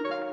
thank you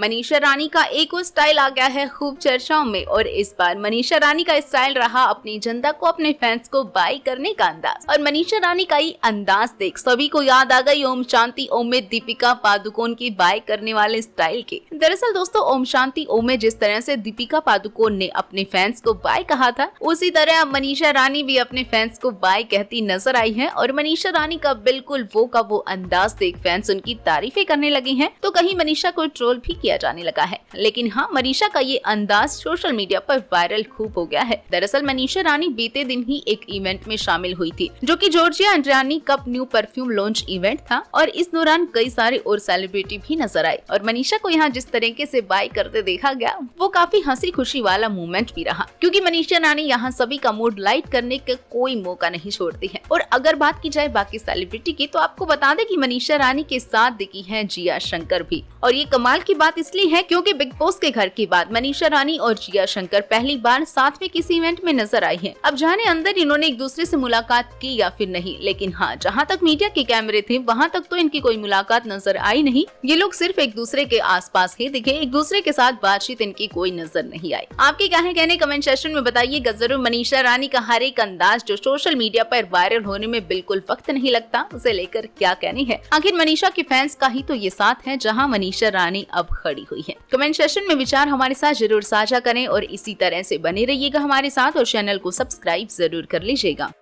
Manisha रानी का एक और स्टाइल आ गया है खूब चर्चाओं में और इस बार मनीषा रानी का स्टाइल रहा अपनी जनता को अपने फैंस को बाई करने का अंदाज और मनीषा रानी का ही अंदाज देख सभी को याद आ गई ओम शांति ओम में दीपिका पादुकोण की बाई करने वाले स्टाइल के दरअसल दोस्तों ओम शांति ओम में जिस तरह से दीपिका पादुकोण ने अपने फैंस को बाय कहा था उसी तरह अब मनीषा रानी भी अपने फैंस को बाय कहती नजर आई है और मनीषा रानी का बिल्कुल वो का वो अंदाज देख फैंस उनकी तारीफे करने लगे है तो कहीं मनीषा को ट्रोल भी किया किया जाने लगा है लेकिन हाँ मनीषा का ये अंदाज सोशल मीडिया पर वायरल खूब हो गया है दरअसल मनीषा रानी बीते दिन ही एक इवेंट में शामिल हुई थी जो की जॉर्जिया अंड्रियानी कप न्यू परफ्यूम लॉन्च इवेंट था और इस दौरान कई सारे और सेलिब्रिटी भी नजर आए और मनीषा को यहाँ जिस तरीके ऐसी बाय करते देखा गया वो काफी हंसी खुशी वाला मूवमेंट भी रहा क्यूँकी मनीषा रानी यहाँ सभी का मूड लाइट करने का कोई मौका नहीं छोड़ती है और अगर बात की जाए बाकी सेलिब्रिटी की तो आपको बता दें कि मनीषा रानी के साथ दिखी है जिया शंकर भी और ये कमाल की बात इसलिए है क्योंकि बिग बॉस के घर के बाद मनीषा रानी और जिया शंकर पहली बार साथ में किसी इवेंट में नजर आई है अब जाने अंदर इन्होंने एक दूसरे ऐसी मुलाकात की या फिर नहीं लेकिन हाँ जहाँ तक मीडिया के कैमरे थे वहाँ तक तो इनकी कोई मुलाकात नजर आई नहीं ये लोग सिर्फ एक दूसरे के आस ही दिखे एक दूसरे के साथ बातचीत इनकी कोई नजर नहीं आई आपके क्या है कहने कमेंट सेशन में बताइए जरूर मनीषा रानी का हर एक अंदाज जो सोशल मीडिया पर वायरल होने में बिल्कुल वक्त नहीं लगता उसे लेकर क्या कहनी है आखिर मनीषा के फैंस का ही तो ये साथ है जहाँ मनीषा रानी अब पड़ी हुई है कमेंट सेशन में विचार हमारे साथ जरूर साझा करें और इसी तरह से बने रहिएगा हमारे साथ और चैनल को सब्सक्राइब जरूर कर लीजिएगा